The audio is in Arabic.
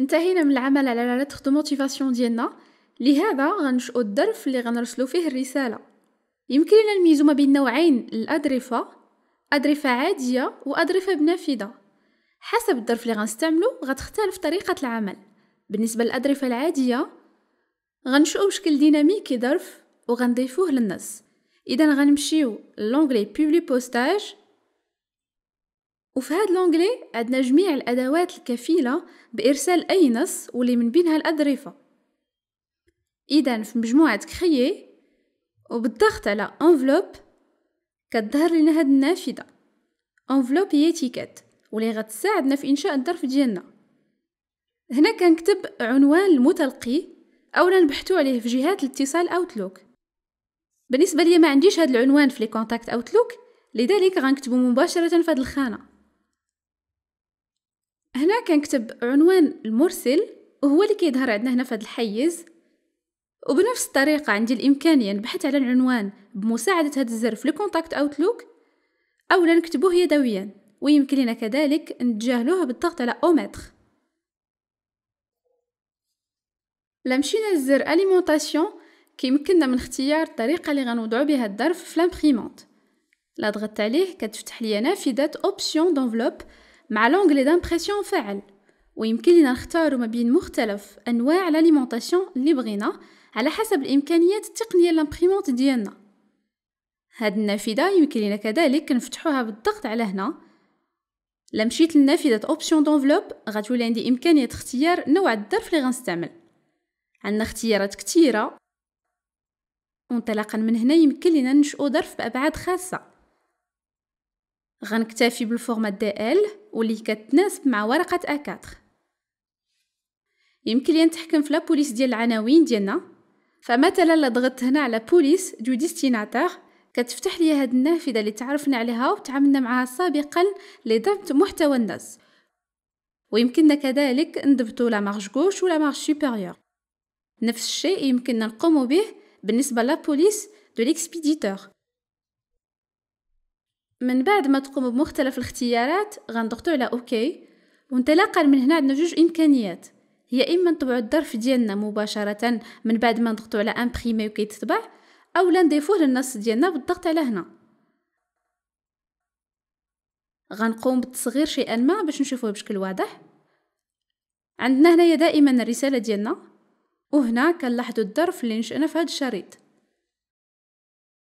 انتهينا من العمل على لتخ دو موتيفاسيون ديالنا لهذا غنشئو الظرف اللي غنرسلو فيه الرساله يمكن لنا نميزو ما بين نوعين الأدرفة أدرفة عادية وأدرفة بنافذة حسب الظرف اللي غنستعملو غتختلف طريقة العمل بالنسبة للأدرفة العادية غنشئو بشكل ديناميكي ظرف وغنضيفوه للنص إذا غنمشيو لونغلي بوبلي بوستاج وفي هاد لونجلي عندنا جميع الأدوات الكفيلة بإرسال أي نص واللي من بينها الأظرفة إذا في مجموعة كريي وبالضغط على انفلوب كتظهر لنا هاد النافذة انفلوب هي تيكات واللي غتساعدنا في إنشاء الظرف ديالنا هنا كنكتب عنوان المتلقي أولا نبحثوا عليه في جهات الاتصال أوتلوك بالنسبة لي ما عنديش هاد العنوان في لي كونتاكت أوتلوك لذلك غنكتبو مباشرة في هاد الخانة هنا كنكتب عنوان المرسل وهو اللي كيظهر عندنا هنا في هذا الحيز وبنفس الطريقة عندي الإمكانية نبحث يعني على العنوان بمساعدة هذا الزر في الكونتاكت أوتلوك أو نكتبوه يدويا ويمكن لنا كذلك نتجاهلوه بالضغط على أومتر لمشينا للزر أليمونتاسيون كيمكننا من اختيار الطريقة اللي غنوضعو بها الظرف في لامبريمونت لا ضغطت عليه كتفتح ليا نافذة اوبسيون دونفلوب مع لونغلي دامبريسيون فعل ويمكن لنا نختار ما بين مختلف انواع لاليمونطاسيون اللي بغينا على حسب الامكانيات التقنيه لامبريمونط ديالنا هاد النافذه يمكن لنا كذلك نفتحوها بالضغط على هنا لمشيت لنافذه اوبسيون دونفلوب غتولي عندي امكانيه اختيار نوع الظرف اللي غنستعمل عندنا اختيارات كثيره وانطلاقا من هنا يمكن لنا ننشئ ظرف بابعاد خاصه غنكتفي بالفورمات دي ال واللي كتناسب مع ورقه ا 4 يمكن لي نتحكم في لابوليس ديال العناوين ديالنا فمثلا الا ضغطت هنا على بوليس دو ديستيناتور كتفتح لي هاد النافذه اللي تعرفنا عليها وتعاملنا معها سابقا لضبط محتوى النص ويمكننا كذلك نضبطو لا مارج غوش ولا مارج سوبيريور نفس الشيء يمكننا نقوم به بالنسبه لابوليس دو ليكسبيديتور من بعد ما تقوم بمختلف الاختيارات غنضغطو على اوكي وانطلاقا من هنا عندنا جوج امكانيات هي اما نطبعو الظرف ديالنا مباشره من بعد ما نضغطو على امبريمي وكيتطبع اولا نضيفوه للنص ديالنا بالضغط على هنا غنقوم بالتصغير شيئا ما باش نشوفوه بشكل واضح عندنا هنايا دائما الرساله ديالنا وهنا كنلاحظوا الظرف اللي نشأنا في هذا الشريط